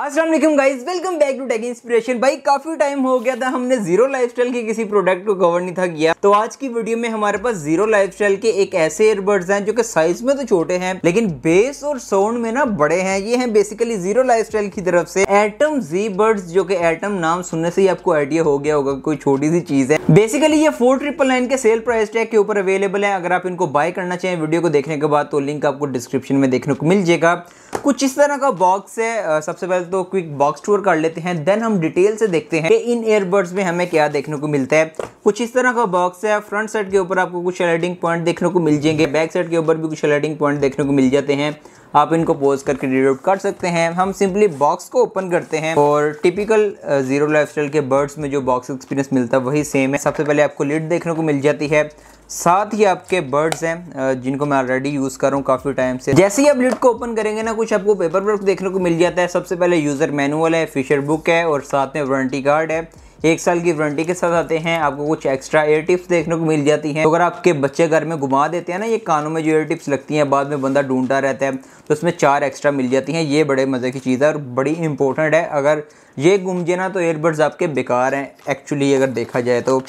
Aslam guys welcome back to tech inspiration भाई काफी time हो गया था हमने जीरो लाइफस्टाइल के किसी प्रोडक्ट को कवर नहीं था किया तो आज की वीडियो में हमारे पास जीरो लाइफस्टाइल के एक ऐसे एयरबड्स हैं जो कि साइज में तो छोटे हैं लेकिन बेस और साउंड में ना बड़े हैं ये हैं बेसिकली जीरो लाइफस्टाइल की तरफ से एटम जी बर्ड्स जो कि एटम नाम सुनने से ही आपको आइडिया हो गया होगा कोई छोटी सी चीज है बेसिकली ये फोर ट्रिपल नाइन के सेल प्राइस टैग के ऊपर अवेलेबल है अगर आप इनको बाय करना चाहें वीडियो को देखने के बाद तो लिंक आपको डिस्क्रिप्शन में देखने को मिल जाएगा कुछ इस तरह का बॉक्स है सबसे पहले तो क्विक बॉक्स टूर कर लेते हैं देन हम डिटेल से देखते हैं कि इन एयरबड्स में हमें क्या देखने को मिलता है कुछ इस तरह का बॉक्स है फ्रंट साइड के ऊपर आपको कुछ हेडिंग पॉइंट देखने को मिल जाएंगे बैक साइड के ऊपर भी कुछ हेडिंग पॉइंट देखने को मिल जाते हैं आप इनको पोज करके डिलीट कर सकते हैं हम सिंपली बॉक्स को ओपन करते हैं और टिपिकल जीरो लाइफस्टाइल के बर्ड्स में जो बॉक्स एक्सपीरियंस मिलता है वही सेम है सबसे पहले आपको लिड देखने को मिल जाती है साथ ही आपके बर्ड्स हैं जिनको मैं ऑलरेडी यूज़ कर रहा हूँ काफ़ी टाइम से जैसे ही आप लिड को ओपन करेंगे ना कुछ आपको पेपर वर्क देखने को मिल जाता है सबसे पहले यूज़र मैनुअल है फ़िशर बुक है और साथ में वारंटी कार्ड है एक साल की वारंटी के साथ आते हैं आपको कुछ एक्स्ट्रा एयर टिप्स देखने को मिल जाती हैं तो अगर आपके बच्चे घर में घुमा देते हैं ना ये कानों में जो एयर टिप्स लगती हैं बाद में बंदा ढूंढता रहता है तो उसमें चार एक्स्ट्रा मिल जाती हैं ये बड़े मज़े की चीज़ है और बड़ी इंपॉर्टेंट है अगर ये घूम जाए ना तो एयरबड्स आपके बेकार हैं एक्चुअली अगर देखा जाए तो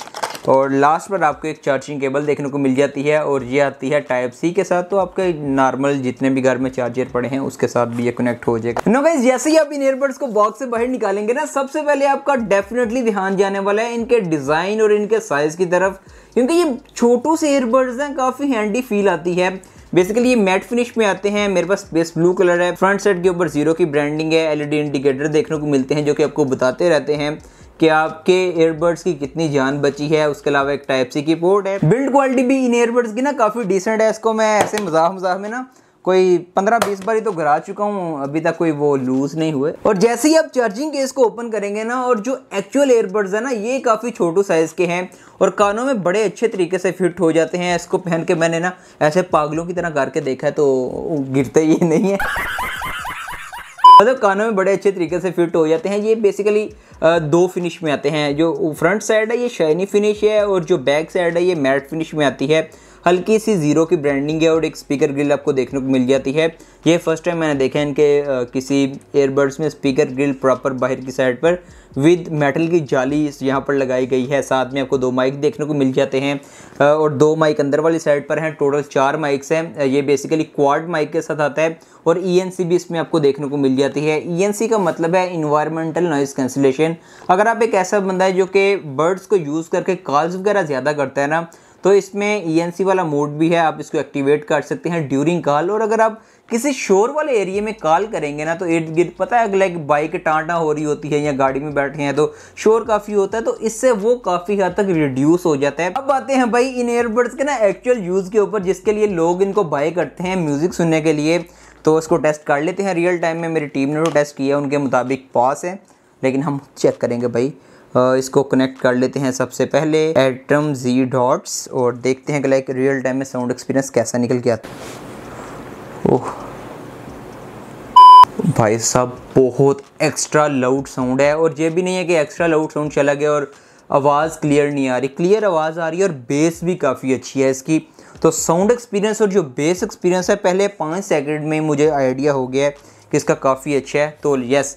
और लास्ट पर आपको एक चार्जिंग केबल देखने को मिल जाती है और ये आती है टाइप सी के साथ तो आपके नॉर्मल जितने भी घर में चार्जर पड़े हैं उसके साथ भी ये कनेक्ट हो जाएगा नो गाइज जैसे ही आप इन ईयरबड्स को बॉक्स से बाहर निकालेंगे ना सबसे पहले आपका डेफिनेटली ध्यान जाने वाला है इनके डिज़ाइन और इनके साइज़ की तरफ क्योंकि ये छोटू से ईयरबड्स हैं काफ़ी हैंडी फील आती है बेसिकली ये मैट फिनिश में आते हैं मेरे पास बेस ब्लू कलर है फ्रंट साइड के ऊपर जीरो की ब्रांडिंग है एलईडी इंडिकेटर देखने को मिलते हैं जो कि आपको बताते रहते हैं कि आपके एयरबड्स की कितनी जान बची है उसके अलावा एक टाइप सी की पोर्ट है बिल्ड क्वालिटी भी इन एयरबड्स की ना काफ़ी डिसेंट है इसको मैं ऐसे मजाक मजाक में ना कोई पंद्रह बीस बार ही तो घरा चुका हूँ अभी तक कोई वो लूज़ नहीं हुए और जैसे ही आप चार्जिंग केस को ओपन करेंगे ना और जो एक्चुअल एयरबड्स है ना ये काफ़ी छोटू साइज़ के हैं और कानों में बड़े अच्छे तरीके से फिट हो जाते हैं इसको पहन के मैंने ना ऐसे पागलों की तरह करके देखा है तो गिरते ही नहीं है मतलब कानों में बड़े अच्छे तरीके से फिट हो जाते हैं ये बेसिकली दो फिनिश में आते हैं जो फ्रंट साइड है ये शाइनी फिनिश है और जो बैक साइड है ये मैट फिनिश में आती है हल्की सी जीरो की ब्रांडिंग है और एक स्पीकर ग्रिल आपको देखने को मिल जाती है ये फर्स्ट टाइम मैंने देखा है इनके किसी एयरबड्स में स्पीकर ग्रिल प्रॉपर बाहर की साइड पर विद मेटल की जाली यहाँ पर लगाई गई है साथ में आपको दो माइक देखने को मिल जाते हैं और दो माइक अंदर वाली साइड पर हैं टोटल चार माइक्स हैं ये बेसिकली क्वाड माइक के साथ आता है और ई e भी इसमें आपको देखने को मिल जाती है ई e का मतलब है इन्वायरमेंटल नॉइज़ कैंसिलेशन अगर आप एक ऐसा बंदा है जो कि बर्ड्स को यूज़ करके कॉल्स वगैरह ज़्यादा करता है ना तो इसमें ई e वाला मोड भी है आप इसको एक्टिवेट कर सकते हैं ड्यूरिंग कॉल और अगर आप किसी शोर वाले एरिया में कॉल करेंगे ना तो इर्द गिर्द पता है अगला एक बाइक टाँटा हो रही होती है या गाड़ी में बैठे हैं तो शोर काफ़ी होता है तो इससे वो काफ़ी हद तक रिड्यूस हो जाता है अब आते हैं भाई इन ईयरबड्स के ना एक्चुअल यूज़ के ऊपर जिसके लिए लोग इनको बाय करते हैं म्यूज़िक सुनने के लिए तो इसको टेस्ट कर लेते हैं रियल टाइम में मेरी टीम ने तो टेस्ट किया उनके मुताबिक पास है लेकिन हम चेक करेंगे भाई इसको कनेक्ट कर लेते हैं सबसे पहले एटम जी डॉट्स और देखते हैं कि लाइक रियल टाइम में साउंड एक्सपीरियंस कैसा निकल गया ओह भाई साहब बहुत एक्स्ट्रा लाउड साउंड है और ये भी नहीं है कि एक्स्ट्रा लाउड साउंड चला गया और आवाज़ क्लियर नहीं आ रही क्लियर आवाज़ आ रही है और बेस भी काफ़ी अच्छी है इसकी तो साउंड एक्सपीरियंस और जो बेस एक्सपीरियंस है पहले पाँच सेकेंड में मुझे आइडिया हो गया है कि इसका काफ़ी अच्छा है तो यस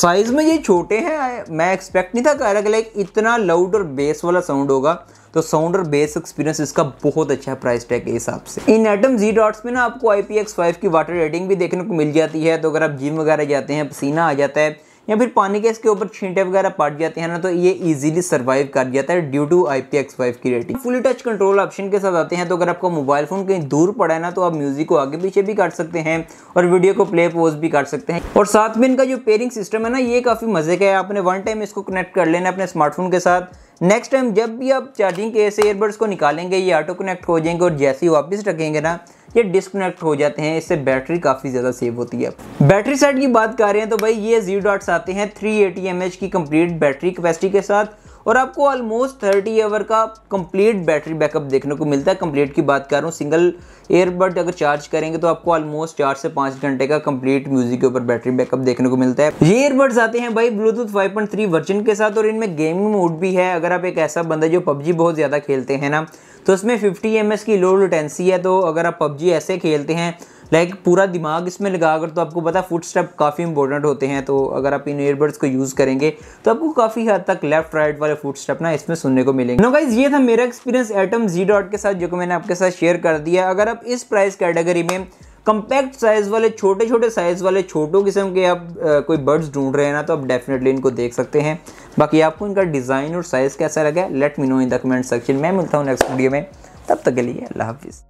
साइज़ में ये छोटे हैं मैं एक्सपेक्ट नहीं था कि लाइक इतना लाउड और बेस वाला साउंड होगा तो साउंड और बेस एक्सपीरियंस इसका बहुत अच्छा है प्राइस टैग के हिसाब से इन एटम जी डॉट्स में ना आपको आई पी एक्स फाइव की वाटर रेडिंग भी देखने को मिल जाती है तो अगर आप जिम वगैरह जाते हैं पसीना आ जाता है या फिर पानी के इसके ऊपर छींटे वगैरह पड़ जाते हैं ना तो ये इजीली सर्वाइव कर जाता है due to I P X five की rating full touch control option के साथ आते हैं तो अगर आपका मोबाइल फ़ोन कहीं दूर पड़ा है ना तो आप म्यूज़िक को आगे पीछे भी काट सकते हैं और वीडियो को प्ले पोज भी काट सकते हैं और साथ में इनका जो पेयरिंग सिस्टम है ना ये काफ़ी मज़े का है आपने वन टाइम इसको कनेक्ट कर लेना अपने स्मार्टफोन के साथ नेक्स्ट टाइम जब भी आप चार्जिंग के ऐसे एयरबड्स को निकालेंगे ये ऑटो कनेक्ट हो जाएंगे और जैसे ही वापस रखेंगे ना ये डिस्कनेक्ट हो जाते हैं इससे बैटरी काफ़ी ज़्यादा सेव होती है बैटरी साइड की बात करें तो भाई ये जी डॉट्स आते हैं थ्री एटी एम एच की कंप्लीट बैटरी कैपेसिटी के साथ और आपको ऑलमोस्ट थर्टी आवर का कंप्लीट बैटरी बैकअप देखने को मिलता है कंप्लीट की बात कर रहा हूँ सिंगल एयरबड अगर चार्ज करेंगे तो आपको ऑलमोस्ट चार से पाँच घंटे का कंप्लीट म्यूजिक के ऊपर बैटरी बैकअप देखने को मिलता है ये एयरबड्स आते हैं भाई ब्लूटूथ 5.3 वर्जन के साथ और इनमें गेमिंग मोड भी है अगर आप एक ऐसा बंदा जो पबजी बहुत ज़्यादा खेलते हैं ना तो उसमें फिफ्टी एम की लो लुटेंसी है तो अगर आप पबजी ऐसे खेलते हैं लाइक like, पूरा दिमाग इसमें लगा कर तो आपको पता है फुट स्टेप काफ़ी इंपॉर्टेंट होते हैं तो अगर आप इन ईयरबड्स को यूज़ करेंगे तो आपको काफ़ी हद तक लेफ्ट राइट वाले फुट स्टेप ना इसमें सुनने को मिलेंगे नो गाइज ये था मेरा एक्सपीरियंस एटम जी डॉट के साथ जो कि मैंने आपके साथ शेयर कर दिया अगर आप इस प्राइस कैटेगरी में कम्पैक्ट साइज़ वाले छोटे छोटे साइज़ वाले छोटों किस्म के आप आ, कोई बर्ड्स ढूंढ रहे हैं ना तो आप डेफिनेटली इनको देख सकते हैं बाकी आपको इनका डिज़ाइन और साइज़ कैसा लगा let me know in the comment section मैं मिलता हूँ नेक्स्ट वीडियो में तब तक के लिए अल्लाह हाफिज़